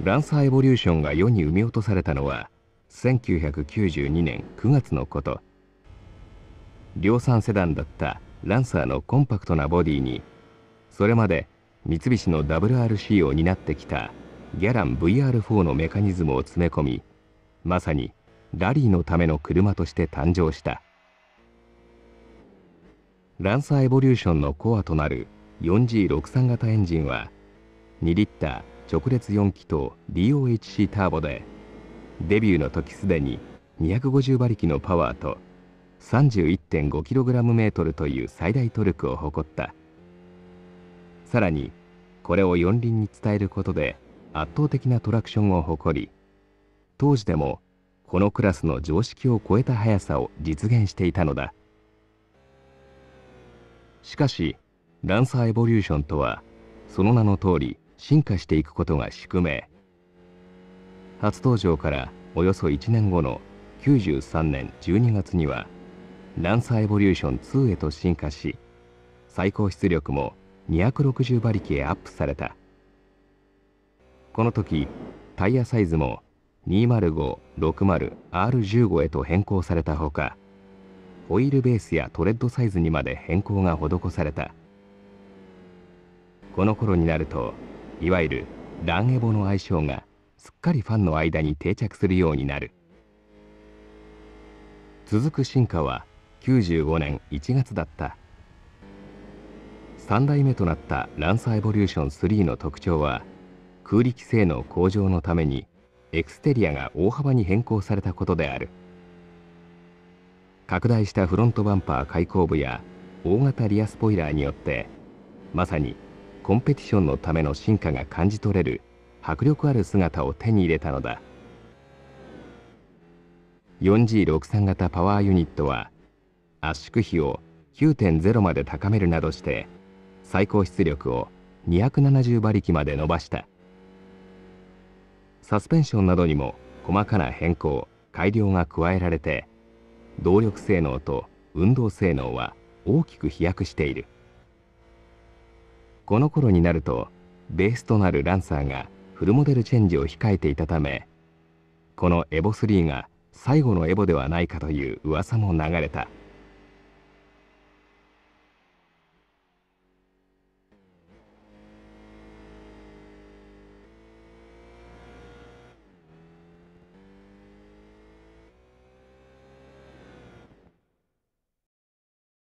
ランサーエボリューションが世に生み落とされたのは1992年9月のこと量産セダンだったランサーのコンパクトなボディにそれまで三菱の WRC を担ってきたギャラン VR4 のメカニズムを詰め込みまさにラリーのための車として誕生したランサーエボリューションのコアとなる 4G63 型エンジンは2リッター直列4気筒 DOHC ターボでデビューの時すでに250馬力のパワーと 31.5kgm という最大トルクを誇ったさらにこれを四輪に伝えることで圧倒的なトラクションを誇り当時でもこのクラスの常識を超えた速さを実現していたのだしかしランサーエボリューションとはその名の通り進化していくことが宿命初登場からおよそ1年後の93年12月にはランサーエボリューション2へと進化し最高出力も260馬力へアップされたこの時タイヤサイズも 205-60R15 へと変更されたほかオイルベースやトレッドサイズにまで変更が施されたこの頃になるといわゆるランエボの愛称がすっかりファンの間に定着するようになる続く進化は95年1月だった3代目となったランサーエボリューション3の特徴は空力性能向上のためにエクステリアが大幅に変更されたことである拡大したフロントバンパー開口部や大型リアスポイラーによってまさにコンペティションのための進化が感じ取れる迫力ある姿を手に入れたのだ 4G63 型パワーユニットは圧縮比を9.0まで高めるなどして最高出力を270馬力まで伸ばしたサスペンションなどにも細かな変更改良が加えられて動力性能と運動性能は大きく飛躍しているこの頃になるとベースとなるランサーがフルモデルチェンジを控えていたためこのエボ3が最後のエボではないかという噂も流れた。